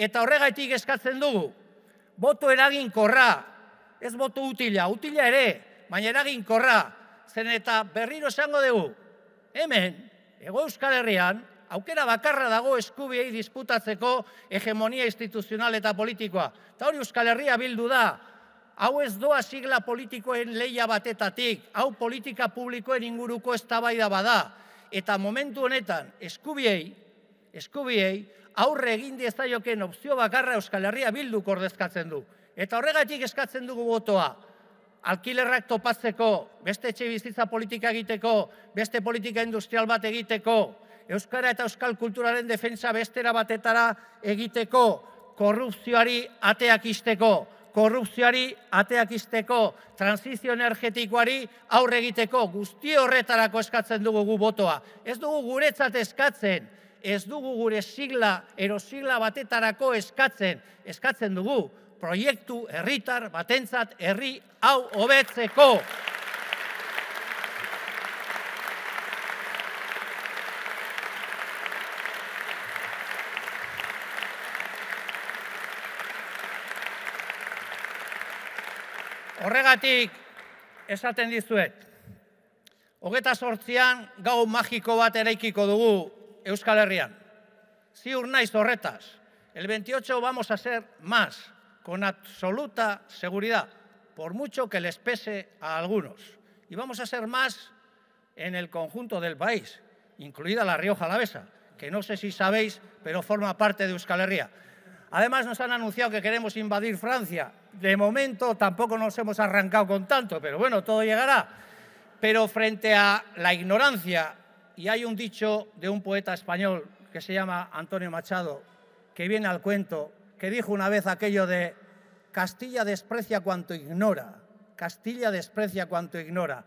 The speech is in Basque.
Eta horregaitik eskatzen dugu, boto eraginkorra, ez boto utila, utila ere, baina eraginkorra, zen eta berriro esango dugu, hemen, ego euskal herrian, aukera bakarra dago eskubiei disputatzeko hegemonia instituzional eta politikoa. Eta hori euskal herria bildu da, hau ez doa sigla politikoen leia batetatik, hau politika publikoen inguruko eztabaida bada. Eta momentu honetan, eskubiei, eskubiei aurre egin diezaioken opzio bakarra Euskal Herria bildu ordezkatzen du. Eta horregatik eskatzen dugu botoa, alkilerrak topatzeko, beste etxe bizitza politika egiteko, beste politika industrial bat egiteko, Euskara eta Euskal kulturaren defensa bestera batetara egiteko, korrupzioari ateakisteko, izteko, korrupzioari ateak izteko, transizio energetikoari aurre egiteko, guzti horretarako eskatzen dugu gu botoa. Ez dugu guretzat eskatzen, ez dugu gure sigla, erosigla batetarako eskatzen, eskatzen dugu, proiektu herritar batentzat herri hau hobetzeko. Horregatik esaten dizuet, hogeta sortzian gau magiko bat eraikiko dugu Euskal Herrian. Si urnáis torretas, el 28 vamos a ser más, con absoluta seguridad, por mucho que les pese a algunos. Y vamos a ser más en el conjunto del país, incluida la Rioja Alavesa, que no sé si sabéis, pero forma parte de Euskal Herria. Además nos han anunciado que queremos invadir Francia. De momento tampoco nos hemos arrancado con tanto, pero bueno, todo llegará. Pero frente a la ignorancia y hay un dicho de un poeta español que se llama Antonio Machado, que viene al cuento, que dijo una vez aquello de Castilla desprecia cuanto ignora, Castilla desprecia cuanto ignora.